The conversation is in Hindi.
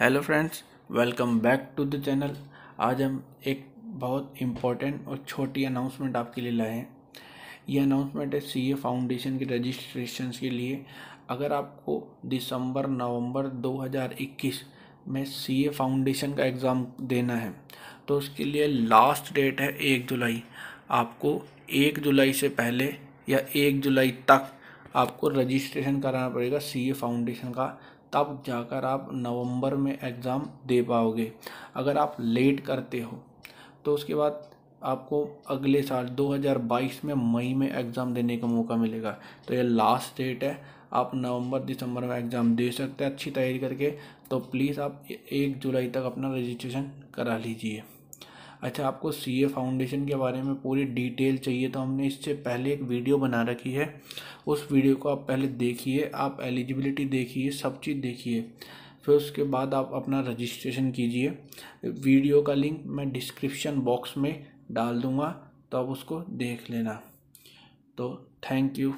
hello friends welcome back to the channel आज हम एक बहुत इम्पॉर्टेंट और छोटी अनाउंसमेंट आपके लिए लाए हैं ये अनाउंसमेंट है सी ए फाउंडेशन के रजिस्ट्रेशन के लिए अगर आपको दिसंबर नवंबर 2021 में सी ए फाउंडेशन का एग्ज़ाम देना है तो उसके लिए लास्ट डेट है एक जुलाई आपको एक जुलाई से पहले या एक जुलाई तक आपको रजिस्ट्रेशन कराना पड़ेगा सी ए फाउंडेशन का तब जाकर आप नवंबर में एग्ज़ाम दे पाओगे अगर आप लेट करते हो तो उसके बाद आपको अगले साल 2022 में मई में एग्ज़ाम देने का मौका मिलेगा तो ये लास्ट डेट है आप नवंबर दिसंबर में एग्ज़ाम दे सकते हैं अच्छी तैयारी करके तो प्लीज़ आप एक जुलाई तक अपना रजिस्ट्रेशन करा लीजिए अच्छा आपको सी ए फाउंडेशन के बारे में पूरी डिटेल चाहिए तो हमने इससे पहले एक वीडियो बना रखी है उस वीडियो को आप पहले देखिए आप एलिजिबिलिटी देखिए सब चीज़ देखिए फिर उसके बाद आप अपना रजिस्ट्रेशन कीजिए वीडियो का लिंक मैं डिस्क्रिप्शन बॉक्स में डाल दूँगा तो आप उसको देख लेना तो थैंक यू